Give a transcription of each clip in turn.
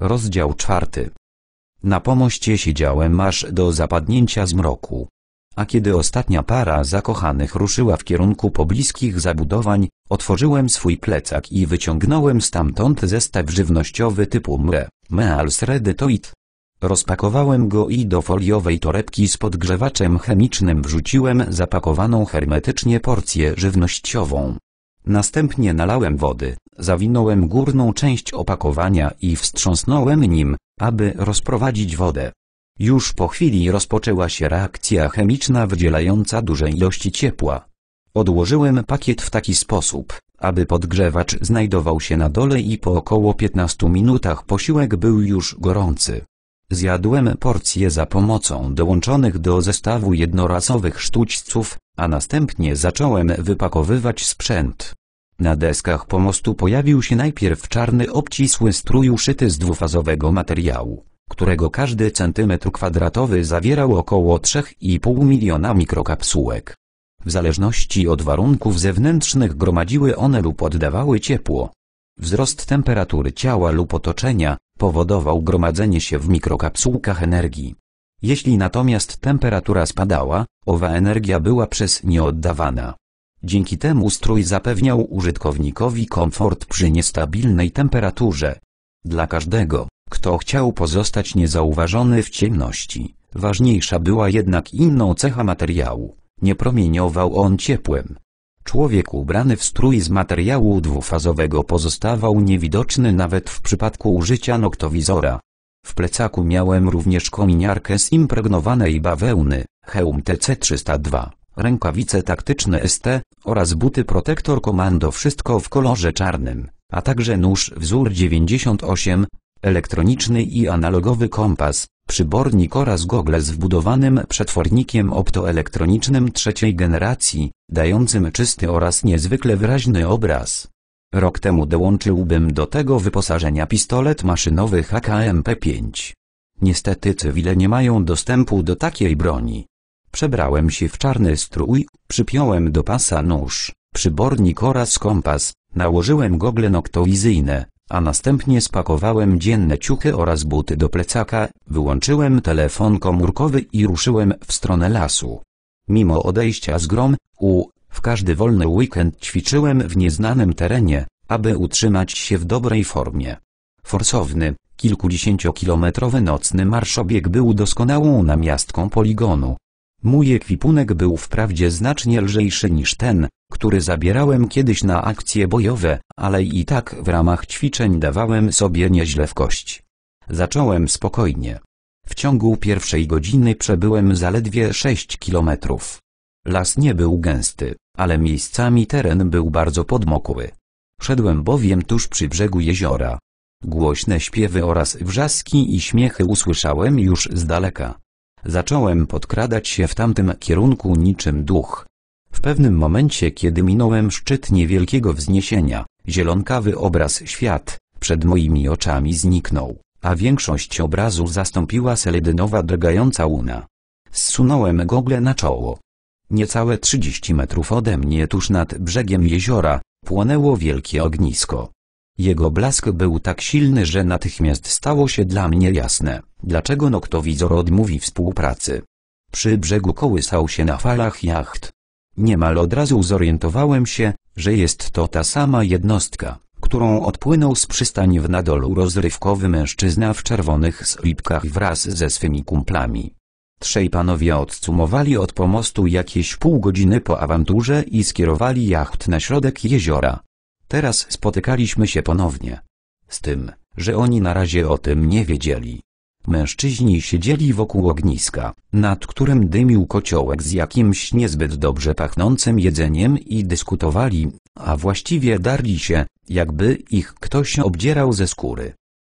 Rozdział czwarty. Na pomoście siedziałem aż do zapadnięcia zmroku. A kiedy ostatnia para zakochanych ruszyła w kierunku pobliskich zabudowań, otworzyłem swój plecak i wyciągnąłem stamtąd zestaw żywnościowy typu MRE, Meal Sreditoid. Rozpakowałem go i do foliowej torebki z podgrzewaczem chemicznym wrzuciłem zapakowaną hermetycznie porcję żywnościową. Następnie nalałem wody, Zawinąłem górną część opakowania i wstrząsnąłem nim, aby rozprowadzić wodę. Już po chwili rozpoczęła się reakcja chemiczna wydzielająca duże ilości ciepła. Odłożyłem pakiet w taki sposób, aby podgrzewacz znajdował się na dole i po około 15 minutach posiłek był już gorący. Zjadłem porcję za pomocą dołączonych do zestawu jednorazowych sztućców, a następnie zacząłem wypakowywać sprzęt. Na deskach pomostu pojawił się najpierw czarny obcisły strój uszyty z dwufazowego materiału, którego każdy centymetr kwadratowy zawierał około 3,5 miliona mikrokapsułek. W zależności od warunków zewnętrznych gromadziły one lub oddawały ciepło. Wzrost temperatury ciała lub otoczenia powodował gromadzenie się w mikrokapsułkach energii. Jeśli natomiast temperatura spadała, owa energia była przez nie oddawana. Dzięki temu strój zapewniał użytkownikowi komfort przy niestabilnej temperaturze. Dla każdego, kto chciał pozostać niezauważony w ciemności, ważniejsza była jednak inną cecha materiału, nie promieniował on ciepłem. Człowiek ubrany w strój z materiału dwufazowego pozostawał niewidoczny nawet w przypadku użycia noktowizora. W plecaku miałem również kominiarkę z impregnowanej bawełny, hełm TC-302, rękawice taktyczne ST oraz buty protektor Komando wszystko w kolorze czarnym, a także nóż wzór 98, elektroniczny i analogowy kompas, przybornik oraz gogle z wbudowanym przetwornikiem optoelektronicznym trzeciej generacji, dającym czysty oraz niezwykle wyraźny obraz. Rok temu dołączyłbym do tego wyposażenia pistolet maszynowy HKMP-5. Niestety cywile nie mają dostępu do takiej broni. Przebrałem się w czarny strój, przypiąłem do pasa nóż, przybornik oraz kompas, nałożyłem gogle noktowizyjne, a następnie spakowałem dzienne ciuchy oraz buty do plecaka, wyłączyłem telefon komórkowy i ruszyłem w stronę lasu. Mimo odejścia z grom, u, w każdy wolny weekend ćwiczyłem w nieznanym terenie, aby utrzymać się w dobrej formie. Forsowny, kilkudziesięciokilometrowy nocny marszobieg był doskonałą namiastką poligonu, Mój ekwipunek był wprawdzie znacznie lżejszy niż ten, który zabierałem kiedyś na akcje bojowe, ale i tak w ramach ćwiczeń dawałem sobie nieźle w kość. Zacząłem spokojnie. W ciągu pierwszej godziny przebyłem zaledwie 6 kilometrów. Las nie był gęsty, ale miejscami teren był bardzo podmokły. Szedłem bowiem tuż przy brzegu jeziora. Głośne śpiewy oraz wrzaski i śmiechy usłyszałem już z daleka. Zacząłem podkradać się w tamtym kierunku niczym duch. W pewnym momencie, kiedy minąłem szczyt niewielkiego wzniesienia, zielonkawy obraz świat przed moimi oczami zniknął, a większość obrazu zastąpiła seledynowa drgająca łuna. Zsunąłem gogle na czoło. Niecałe 30 metrów ode mnie tuż nad brzegiem jeziora, płonęło wielkie ognisko. Jego blask był tak silny, że natychmiast stało się dla mnie jasne, dlaczego noktowizor odmówi współpracy. Przy brzegu kołysał się na falach jacht. Niemal od razu zorientowałem się, że jest to ta sama jednostka, którą odpłynął z przystani w nadolu rozrywkowy mężczyzna w czerwonych slipkach wraz ze swymi kumplami. Trzej panowie odsumowali od pomostu jakieś pół godziny po awanturze i skierowali jacht na środek jeziora, Teraz spotykaliśmy się ponownie. Z tym, że oni na razie o tym nie wiedzieli. Mężczyźni siedzieli wokół ogniska, nad którym dymił kociołek z jakimś niezbyt dobrze pachnącym jedzeniem i dyskutowali, a właściwie darli się, jakby ich ktoś obdzierał ze skóry.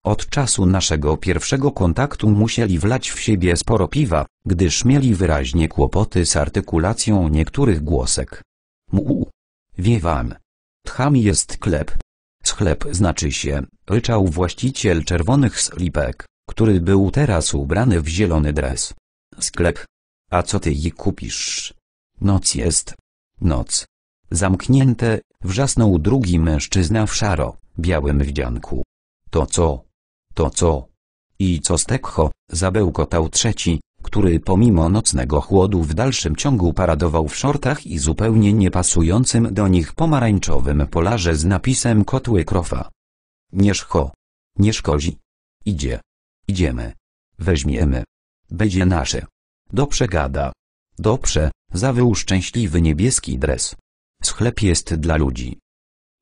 Od czasu naszego pierwszego kontaktu musieli wlać w siebie sporo piwa, gdyż mieli wyraźnie kłopoty z artykulacją niektórych głosek. Mu. Wie Tchami jest chleb. Chleb znaczy się, ryczał właściciel czerwonych slipek, który był teraz ubrany w zielony dres. Sklep. A co ty jej kupisz? Noc jest. Noc. Zamknięte, wrzasnął drugi mężczyzna w szaro, białym wdzianku. To co? To co? I co z tekho? Zabełkotał trzeci, który pomimo nocnego chłodu w dalszym ciągu paradował w szortach i zupełnie niepasującym do nich pomarańczowym polarze z napisem Kotły Krofa. Nie szcho. Idzie. Idziemy. Weźmiemy. Będzie nasze. Dobrze gada. Dobrze, zawył szczęśliwy niebieski dres. Schlep jest dla ludzi.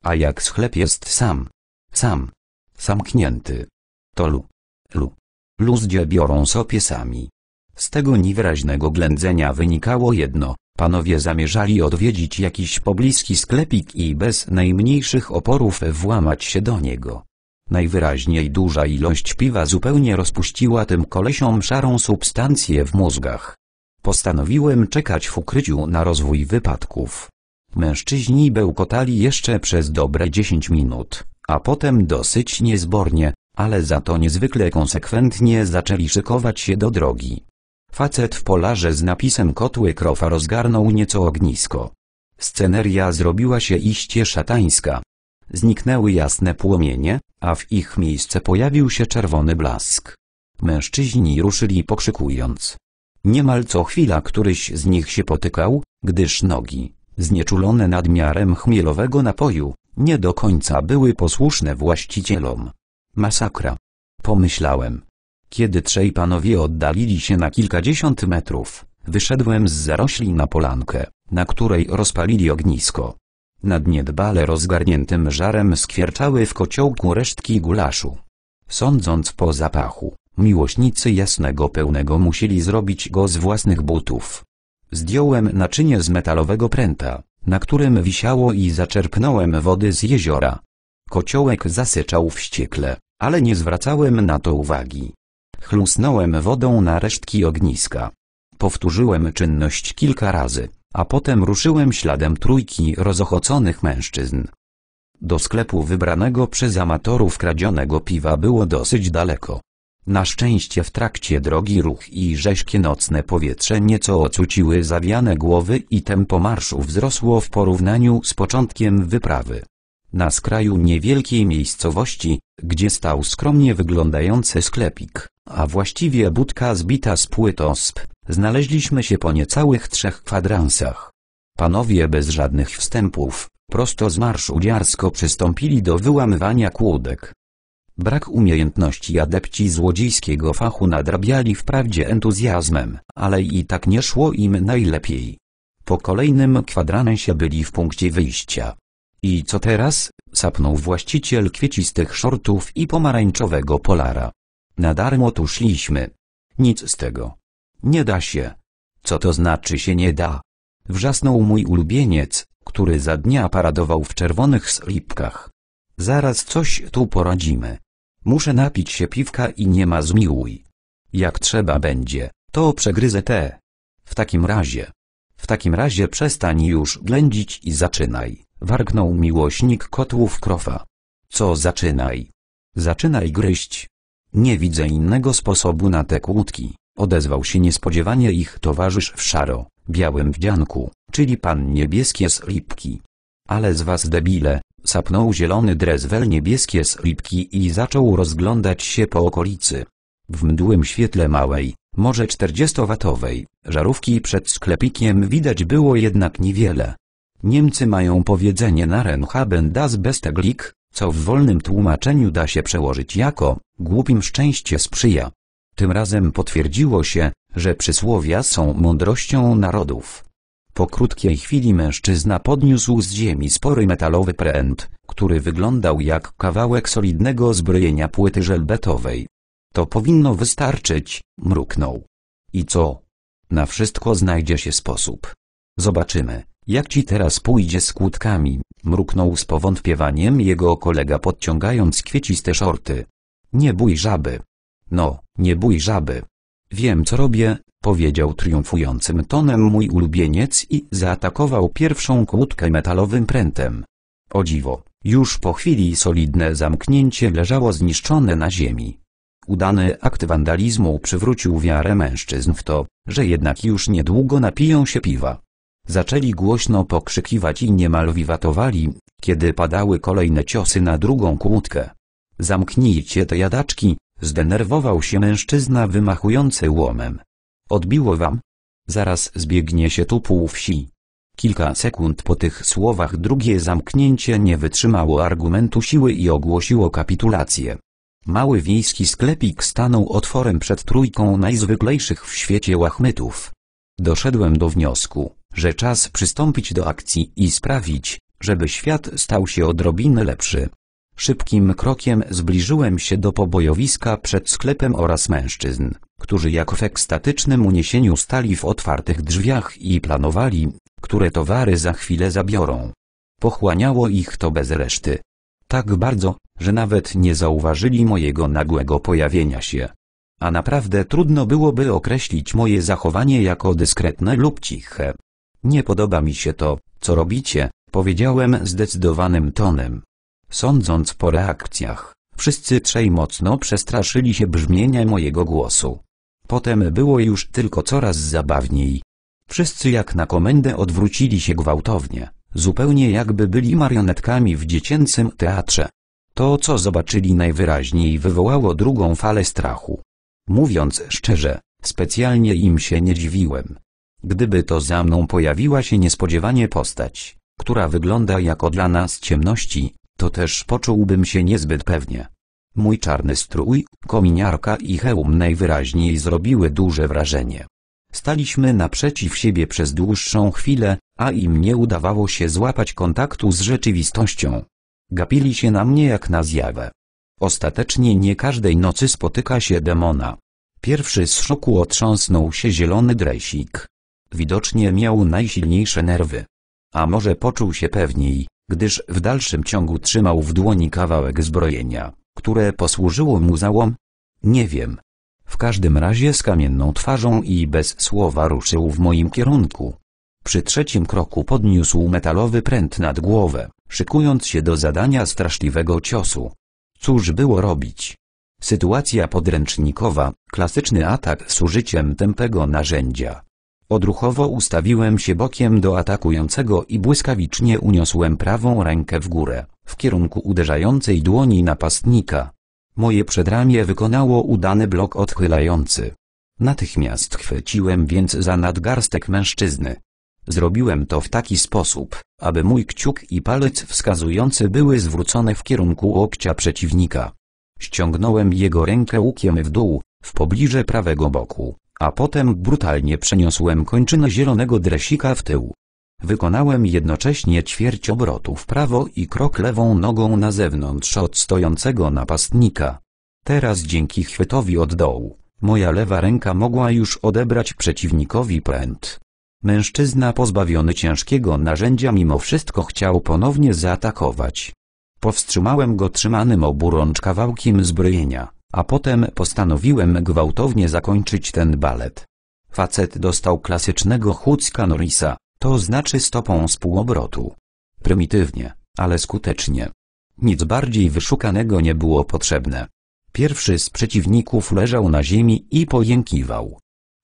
A jak sklep jest sam. Sam. Samknięty. To lu. Lu. Luzdzie biorą sobie sami. Z tego niewyraźnego ględzenia wynikało jedno, panowie zamierzali odwiedzić jakiś pobliski sklepik i bez najmniejszych oporów włamać się do niego. Najwyraźniej duża ilość piwa zupełnie rozpuściła tym kolesiom szarą substancję w mózgach. Postanowiłem czekać w ukryciu na rozwój wypadków. Mężczyźni bełkotali jeszcze przez dobre dziesięć minut, a potem dosyć niezbornie, ale za to niezwykle konsekwentnie zaczęli szykować się do drogi. Facet w polarze z napisem kotły krofa rozgarnął nieco ognisko. Sceneria zrobiła się iście szatańska. Zniknęły jasne płomienie, a w ich miejsce pojawił się czerwony blask. Mężczyźni ruszyli pokrzykując. Niemal co chwila któryś z nich się potykał, gdyż nogi, znieczulone nadmiarem chmielowego napoju, nie do końca były posłuszne właścicielom. Masakra. Pomyślałem. Kiedy trzej panowie oddalili się na kilkadziesiąt metrów, wyszedłem z zarośli na polankę, na której rozpalili ognisko. Nad niedbale rozgarniętym żarem skwierczały w kociołku resztki gulaszu. Sądząc po zapachu, miłośnicy jasnego pełnego musieli zrobić go z własnych butów. Zdjąłem naczynie z metalowego pręta, na którym wisiało i zaczerpnąłem wody z jeziora. Kociołek zasyczał wściekle, ale nie zwracałem na to uwagi. Chlusnąłem wodą na resztki ogniska. Powtórzyłem czynność kilka razy, a potem ruszyłem śladem trójki rozochoconych mężczyzn. Do sklepu wybranego przez amatorów kradzionego piwa było dosyć daleko. Na szczęście w trakcie drogi ruch i rześkie nocne powietrze nieco ocuciły zawiane głowy i tempo marszu wzrosło w porównaniu z początkiem wyprawy na skraju niewielkiej miejscowości, gdzie stał skromnie wyglądający sklepik, a właściwie budka zbita z płyt osp, znaleźliśmy się po niecałych trzech kwadransach. Panowie bez żadnych wstępów, prosto z marszu dziarsko przystąpili do wyłamywania kłódek. Brak umiejętności adepci złodziejskiego fachu nadrabiali wprawdzie entuzjazmem, ale i tak nie szło im najlepiej. Po kolejnym kwadransie byli w punkcie wyjścia. I co teraz? Sapnął właściciel kwiecistych szortów i pomarańczowego polara. Na darmo tu szliśmy. Nic z tego. Nie da się. Co to znaczy się nie da? Wrzasnął mój ulubieniec, który za dnia paradował w czerwonych slipkach. Zaraz coś tu poradzimy. Muszę napić się piwka i nie ma zmiłuj. Jak trzeba będzie, to przegryzę te. W takim razie. W takim razie przestań już ględzić i zaczynaj. Wargnął miłośnik kotłów krofa. Co zaczynaj? Zaczynaj gryźć. Nie widzę innego sposobu na te kłódki, odezwał się niespodziewanie ich towarzysz w szaro, białym wdzianku, czyli pan niebieskie slipki. Ale z was debile, sapnął zielony drezwel niebieskie slipki i zaczął rozglądać się po okolicy. W mdłym świetle małej, może 40-watowej, żarówki przed sklepikiem widać było jednak niewiele. Niemcy mają powiedzenie na Renhaben das beste co w wolnym tłumaczeniu da się przełożyć jako, głupim szczęście sprzyja. Tym razem potwierdziło się, że przysłowia są mądrością narodów. Po krótkiej chwili mężczyzna podniósł z ziemi spory metalowy pręt, który wyglądał jak kawałek solidnego zbrojenia płyty żelbetowej. To powinno wystarczyć, mruknął. I co? Na wszystko znajdzie się sposób. Zobaczymy. Jak ci teraz pójdzie z kłódkami? Mruknął z powątpiewaniem jego kolega podciągając kwieciste szorty. Nie bój żaby. No, nie bój żaby. Wiem co robię, powiedział triumfującym tonem mój ulubieniec i zaatakował pierwszą kłódkę metalowym prętem. O dziwo, już po chwili solidne zamknięcie leżało zniszczone na ziemi. Udany akt wandalizmu przywrócił wiarę mężczyzn w to, że jednak już niedługo napiją się piwa. Zaczęli głośno pokrzykiwać i niemal wiwatowali, kiedy padały kolejne ciosy na drugą kłódkę. Zamknijcie te jadaczki, zdenerwował się mężczyzna wymachujący łomem. Odbiło wam? Zaraz zbiegnie się tu pół wsi. Kilka sekund po tych słowach drugie zamknięcie nie wytrzymało argumentu siły i ogłosiło kapitulację. Mały wiejski sklepik stanął otworem przed trójką najzwyklejszych w świecie łachmytów. Doszedłem do wniosku, że czas przystąpić do akcji i sprawić, żeby świat stał się odrobinę lepszy. Szybkim krokiem zbliżyłem się do pobojowiska przed sklepem oraz mężczyzn, którzy jak w ekstatycznym uniesieniu stali w otwartych drzwiach i planowali, które towary za chwilę zabiorą. Pochłaniało ich to bez reszty. Tak bardzo, że nawet nie zauważyli mojego nagłego pojawienia się. A naprawdę trudno byłoby określić moje zachowanie jako dyskretne lub ciche. Nie podoba mi się to, co robicie, powiedziałem zdecydowanym tonem. Sądząc po reakcjach, wszyscy trzej mocno przestraszyli się brzmienia mojego głosu. Potem było już tylko coraz zabawniej. Wszyscy jak na komendę odwrócili się gwałtownie, zupełnie jakby byli marionetkami w dziecięcym teatrze. To co zobaczyli najwyraźniej wywołało drugą falę strachu. Mówiąc szczerze, specjalnie im się nie dziwiłem, Gdyby to za mną pojawiła się niespodziewanie postać, która wygląda jak odlana z ciemności, to też poczułbym się niezbyt pewnie. Mój czarny strój, kominiarka i hełm najwyraźniej zrobiły duże wrażenie. Staliśmy naprzeciw siebie przez dłuższą chwilę, a im nie udawało się złapać kontaktu z rzeczywistością. Gapili się na mnie jak na zjawę. Ostatecznie nie każdej nocy spotyka się demona. Pierwszy z szoku otrząsnął się zielony dresik, Widocznie miał najsilniejsze nerwy. A może poczuł się pewniej, gdyż w dalszym ciągu trzymał w dłoni kawałek zbrojenia, które posłużyło mu za łom? Nie wiem. W każdym razie z kamienną twarzą i bez słowa ruszył w moim kierunku. Przy trzecim kroku podniósł metalowy pręt nad głowę, szykując się do zadania straszliwego ciosu. Cóż było robić? Sytuacja podręcznikowa, klasyczny atak z użyciem tępego narzędzia, Odruchowo ustawiłem się bokiem do atakującego i błyskawicznie uniosłem prawą rękę w górę, w kierunku uderzającej dłoni napastnika. Moje przedramię wykonało udany blok odchylający. Natychmiast chwyciłem więc za nadgarstek mężczyzny. Zrobiłem to w taki sposób, aby mój kciuk i palec wskazujący były zwrócone w kierunku łokcia przeciwnika. Ściągnąłem jego rękę łukiem w dół, w pobliże prawego boku a potem brutalnie przeniosłem kończynę zielonego dresika w tył. Wykonałem jednocześnie ćwierć obrotu w prawo i krok lewą nogą na zewnątrz od stojącego napastnika. Teraz dzięki chwytowi od dołu, moja lewa ręka mogła już odebrać przeciwnikowi pręt. Mężczyzna pozbawiony ciężkiego narzędzia mimo wszystko chciał ponownie zaatakować. Powstrzymałem go trzymanym oburącz kawałkiem zbrojenia a potem postanowiłem gwałtownie zakończyć ten balet. Facet dostał klasycznego chucka Norisa, to znaczy stopą z półobrotu. Prymitywnie, ale skutecznie. Nic bardziej wyszukanego nie było potrzebne. Pierwszy z przeciwników leżał na ziemi i pojękiwał.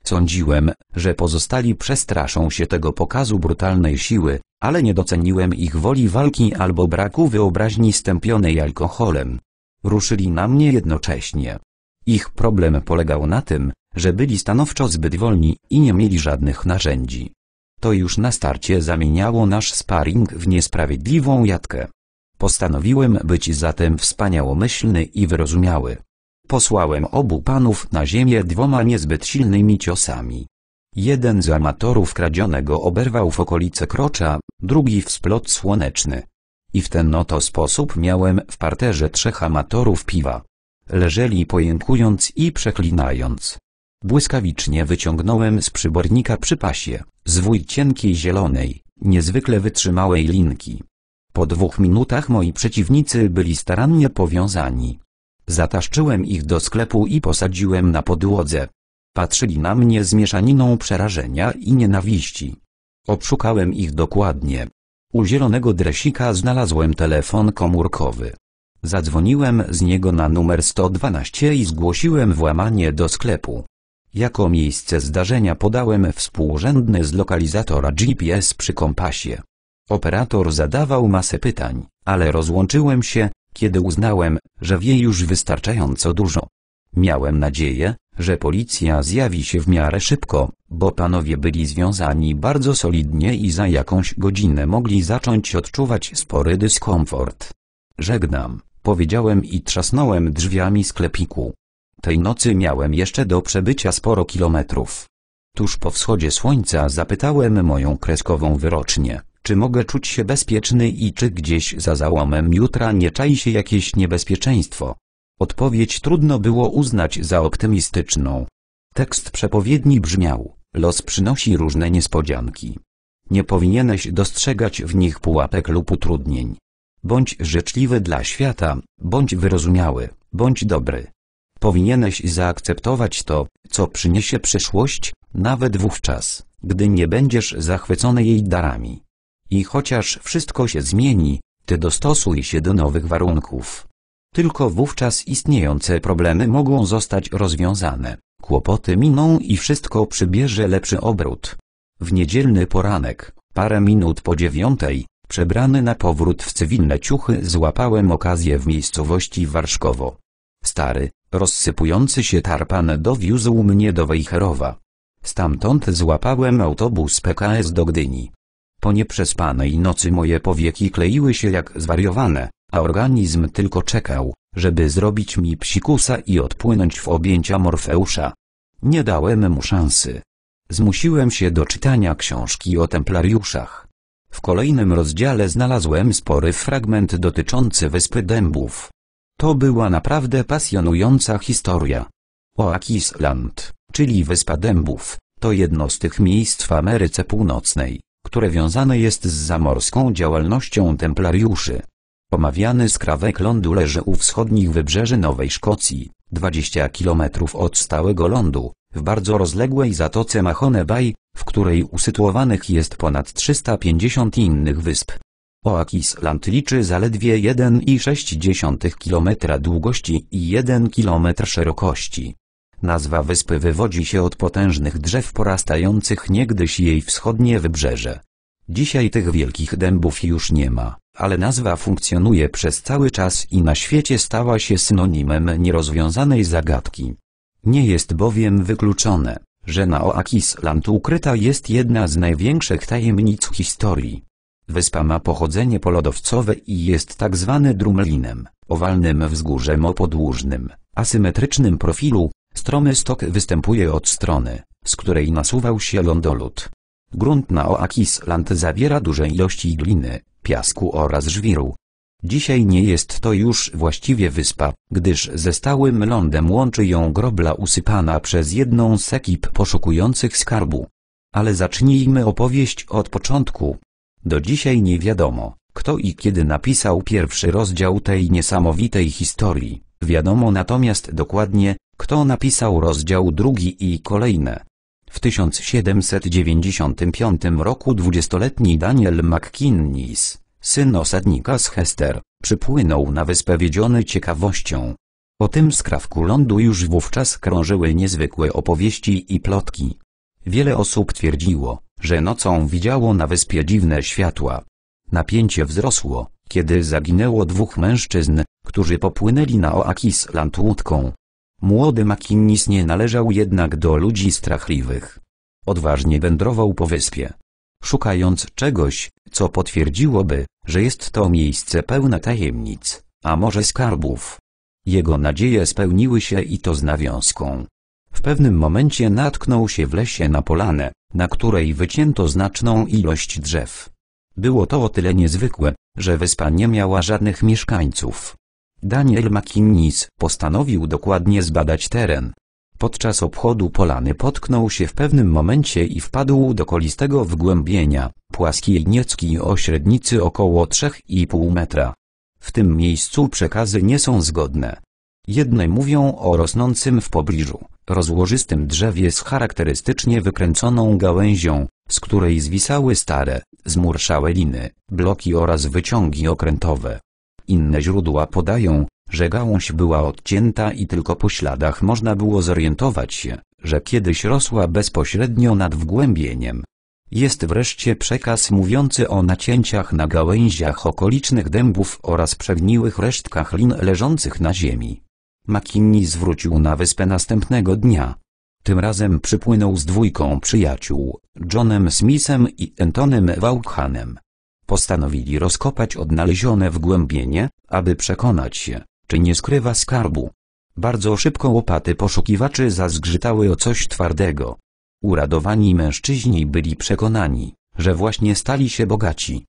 Sądziłem, że pozostali przestraszą się tego pokazu brutalnej siły, ale nie doceniłem ich woli walki albo braku wyobraźni stępionej alkoholem ruszyli na mnie jednocześnie. Ich problem polegał na tym, że byli stanowczo zbyt wolni i nie mieli żadnych narzędzi. To już na starcie zamieniało nasz sparring w niesprawiedliwą jadkę. Postanowiłem być zatem wspaniałomyślny i wyrozumiały. Posłałem obu panów na ziemię dwoma niezbyt silnymi ciosami. Jeden z amatorów kradzionego oberwał w okolice krocza, drugi w splot słoneczny. I w ten oto sposób miałem w parterze trzech amatorów piwa. Leżeli pojękując i przeklinając. Błyskawicznie wyciągnąłem z przybornika pasie, zwój cienkiej zielonej, niezwykle wytrzymałej linki. Po dwóch minutach moi przeciwnicy byli starannie powiązani. Zataszczyłem ich do sklepu i posadziłem na podłodze. Patrzyli na mnie z mieszaniną przerażenia i nienawiści. Obszukałem ich dokładnie, u zielonego dresika znalazłem telefon komórkowy. Zadzwoniłem z niego na numer 112 i zgłosiłem włamanie do sklepu. Jako miejsce zdarzenia podałem współrzędny z lokalizatora GPS przy kompasie. Operator zadawał masę pytań, ale rozłączyłem się, kiedy uznałem, że wie już wystarczająco dużo. Miałem nadzieję, że policja zjawi się w miarę szybko, bo panowie byli związani bardzo solidnie i za jakąś godzinę mogli zacząć odczuwać spory dyskomfort. Żegnam, powiedziałem i trzasnąłem drzwiami sklepiku. Tej nocy miałem jeszcze do przebycia sporo kilometrów. Tuż po wschodzie słońca zapytałem moją kreskową wyrocznie, czy mogę czuć się bezpieczny i czy gdzieś za załomem jutra nie czai się jakieś niebezpieczeństwo. Odpowiedź trudno było uznać za optymistyczną. Tekst przepowiedni brzmiał, los przynosi różne niespodzianki. Nie powinieneś dostrzegać w nich pułapek lub utrudnień. Bądź życzliwy dla świata, bądź wyrozumiały, bądź dobry. Powinieneś zaakceptować to, co przyniesie przyszłość, nawet wówczas, gdy nie będziesz zachwycony jej darami. I chociaż wszystko się zmieni, ty dostosuj się do nowych warunków. Tylko wówczas istniejące problemy mogą zostać rozwiązane, kłopoty miną i wszystko przybierze lepszy obrót. W niedzielny poranek, parę minut po dziewiątej, przebrany na powrót w cywilne ciuchy złapałem okazję w miejscowości Warszkowo. Stary, rozsypujący się tarpan dowiózł mnie do Wejherowa. Stamtąd złapałem autobus PKS do Gdyni. Po nieprzespanej nocy moje powieki kleiły się jak zwariowane, a organizm tylko czekał, żeby zrobić mi psikusa i odpłynąć w objęcia Morfeusza. Nie dałem mu szansy. Zmusiłem się do czytania książki o templariuszach. W kolejnym rozdziale znalazłem spory fragment dotyczący Wyspy Dębów. To była naprawdę pasjonująca historia. Oak Land, czyli Wyspa Dębów, to jedno z tych miejsc w Ameryce Północnej, które wiązane jest z zamorską działalnością templariuszy. Pomawiany skrawek lądu leży u wschodnich wybrzeży Nowej Szkocji, 20 km od stałego lądu, w bardzo rozległej zatoce Mahone Bay, w której usytuowanych jest ponad 350 innych wysp. Oak Island liczy zaledwie 1,6 km długości i 1 km szerokości. Nazwa wyspy wywodzi się od potężnych drzew porastających niegdyś jej wschodnie wybrzeże. Dzisiaj tych wielkich dębów już nie ma ale nazwa funkcjonuje przez cały czas i na świecie stała się synonimem nierozwiązanej zagadki. Nie jest bowiem wykluczone, że na Land ukryta jest jedna z największych tajemnic historii. Wyspa ma pochodzenie polodowcowe i jest tak zwany drumlinem, owalnym wzgórzem o podłużnym, asymetrycznym profilu, stromy stok występuje od strony, z której nasuwał się lądolód. Grunt na Land zawiera duże ilości gliny, piasku oraz żwiru. Dzisiaj nie jest to już właściwie wyspa, gdyż ze stałym lądem łączy ją grobla usypana przez jedną z ekip poszukujących skarbu. Ale zacznijmy opowieść od początku. Do dzisiaj nie wiadomo, kto i kiedy napisał pierwszy rozdział tej niesamowitej historii. Wiadomo natomiast dokładnie, kto napisał rozdział drugi i kolejne. W 1795 roku dwudziestoletni Daniel McKinnis, syn osadnika z Hester, przypłynął na wyspę wiedziony ciekawością. O tym skrawku lądu już wówczas krążyły niezwykłe opowieści i plotki. Wiele osób twierdziło, że nocą widziało na wyspie dziwne światła. Napięcie wzrosło, kiedy zaginęło dwóch mężczyzn, którzy popłynęli na Oakisland łódką. Młody McInnes nie należał jednak do ludzi strachliwych. Odważnie wędrował po wyspie. Szukając czegoś, co potwierdziłoby, że jest to miejsce pełne tajemnic, a może skarbów. Jego nadzieje spełniły się i to z nawiązką. W pewnym momencie natknął się w lesie na polanę, na której wycięto znaczną ilość drzew. Było to o tyle niezwykłe, że wyspa nie miała żadnych mieszkańców. Daniel McInnes postanowił dokładnie zbadać teren. Podczas obchodu polany potknął się w pewnym momencie i wpadł do kolistego wgłębienia, płaskiej niecki o średnicy około 3,5 metra. W tym miejscu przekazy nie są zgodne. Jedne mówią o rosnącym w pobliżu, rozłożystym drzewie z charakterystycznie wykręconą gałęzią, z której zwisały stare, zmurszałe liny, bloki oraz wyciągi okrętowe. Inne źródła podają, że gałąź była odcięta i tylko po śladach można było zorientować się, że kiedyś rosła bezpośrednio nad wgłębieniem. Jest wreszcie przekaz mówiący o nacięciach na gałęziach okolicznych dębów oraz przegniłych resztkach lin leżących na ziemi. McKinney zwrócił na wyspę następnego dnia. Tym razem przypłynął z dwójką przyjaciół, Johnem Smithem i Antonem Vaughanem postanowili rozkopać odnalezione wgłębienie, aby przekonać się, czy nie skrywa skarbu. Bardzo szybko łopaty poszukiwaczy zazgrzytały o coś twardego. Uradowani mężczyźni byli przekonani, że właśnie stali się bogaci.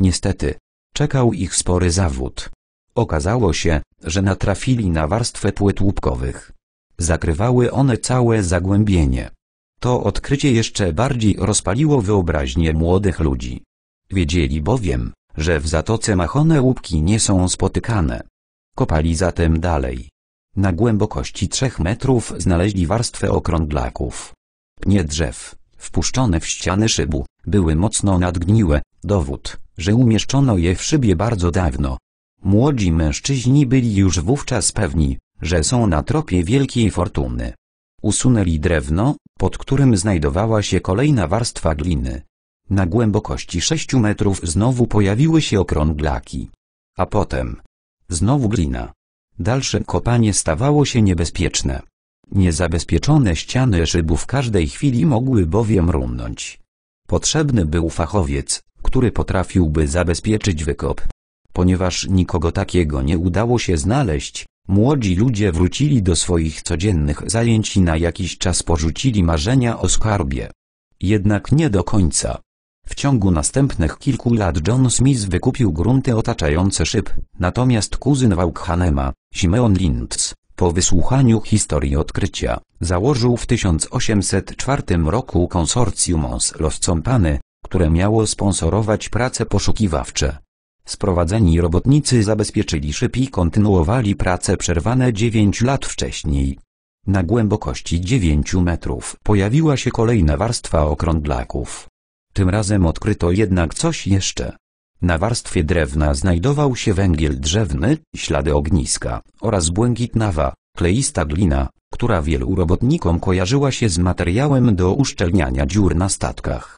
Niestety, czekał ich spory zawód. Okazało się, że natrafili na warstwę płyt łupkowych. Zakrywały one całe zagłębienie. To odkrycie jeszcze bardziej rozpaliło wyobraźnię młodych ludzi. Wiedzieli bowiem, że w zatoce machone łupki nie są spotykane. Kopali zatem dalej. Na głębokości trzech metrów znaleźli warstwę okrąglaków. Pnie drzew, wpuszczone w ściany szybu, były mocno nadgniłe, dowód, że umieszczono je w szybie bardzo dawno. Młodzi mężczyźni byli już wówczas pewni, że są na tropie wielkiej fortuny. Usunęli drewno, pod którym znajdowała się kolejna warstwa gliny. Na głębokości 6 metrów znowu pojawiły się okrąglaki. A potem. Znowu glina. Dalsze kopanie stawało się niebezpieczne. Niezabezpieczone ściany szybu w każdej chwili mogły bowiem rumnąć. Potrzebny był fachowiec, który potrafiłby zabezpieczyć wykop. Ponieważ nikogo takiego nie udało się znaleźć, młodzi ludzie wrócili do swoich codziennych zajęć i na jakiś czas porzucili marzenia o skarbie. Jednak nie do końca. W ciągu następnych kilku lat John Smith wykupił grunty otaczające szyb, natomiast kuzyn Waukhanema, Simeon Lintz, po wysłuchaniu historii odkrycia, założył w 1804 roku konsorcjum Mons Los Company, które miało sponsorować prace poszukiwawcze. Sprowadzeni robotnicy zabezpieczyli szyb i kontynuowali prace przerwane 9 lat wcześniej. Na głębokości 9 metrów pojawiła się kolejna warstwa okrądlaków. Tym razem odkryto jednak coś jeszcze. Na warstwie drewna znajdował się węgiel drzewny, ślady ogniska oraz błękitnawa, kleista glina, która wielu robotnikom kojarzyła się z materiałem do uszczelniania dziur na statkach.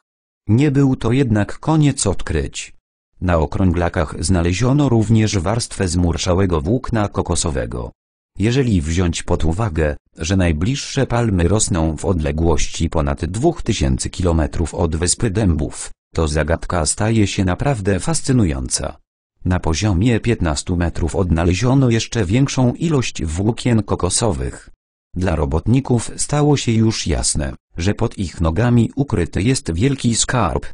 Nie był to jednak koniec odkryć. Na okrąglakach znaleziono również warstwę zmurszałego włókna kokosowego, jeżeli wziąć pod uwagę, że najbliższe palmy rosną w odległości ponad 2000 km od wyspy dębów, to zagadka staje się naprawdę fascynująca. Na poziomie 15 metrów odnaleziono jeszcze większą ilość włókien kokosowych. Dla robotników stało się już jasne, że pod ich nogami ukryty jest wielki skarb.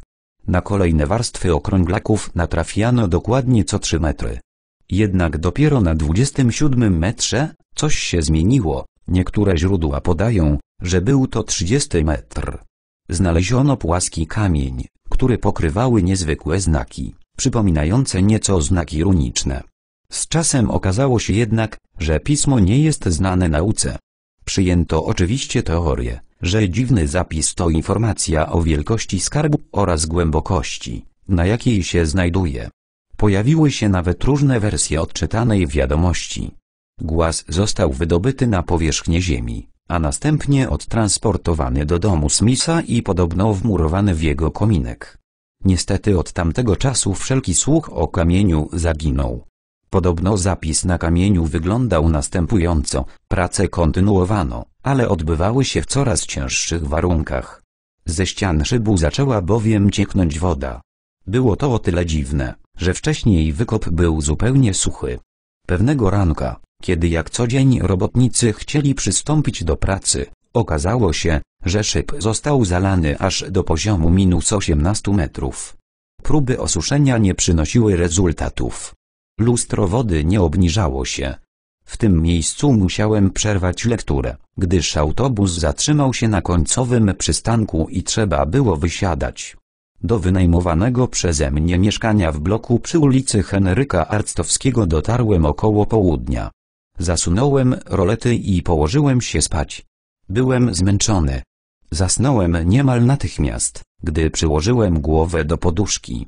Na kolejne warstwy okrąglaków natrafiano dokładnie co 3 metry. Jednak dopiero na 27 metrze coś się zmieniło. Niektóre źródła podają, że był to 30 metr. Znaleziono płaski kamień, który pokrywały niezwykłe znaki, przypominające nieco znaki runiczne. Z czasem okazało się jednak, że pismo nie jest znane nauce. Przyjęto oczywiście teorię, że dziwny zapis to informacja o wielkości skarbu oraz głębokości, na jakiej się znajduje. Pojawiły się nawet różne wersje odczytanej wiadomości. Głaz został wydobyty na powierzchnię Ziemi, a następnie odtransportowany do domu Smitha i podobno wmurowany w jego kominek. Niestety od tamtego czasu wszelki słuch o kamieniu zaginął. Podobno zapis na kamieniu wyglądał następująco, prace kontynuowano, ale odbywały się w coraz cięższych warunkach. Ze ścian szybu zaczęła bowiem cieknąć woda. Było to o tyle dziwne, że wcześniej wykop był zupełnie suchy. Pewnego ranka, kiedy jak co dzień robotnicy chcieli przystąpić do pracy, okazało się, że szyb został zalany aż do poziomu minus 18 metrów. Próby osuszenia nie przynosiły rezultatów. Lustro wody nie obniżało się. W tym miejscu musiałem przerwać lekturę, gdyż autobus zatrzymał się na końcowym przystanku i trzeba było wysiadać. Do wynajmowanego przeze mnie mieszkania w bloku przy ulicy Henryka Arctowskiego dotarłem około południa. Zasunąłem rolety i położyłem się spać. Byłem zmęczony. Zasnąłem niemal natychmiast, gdy przyłożyłem głowę do poduszki.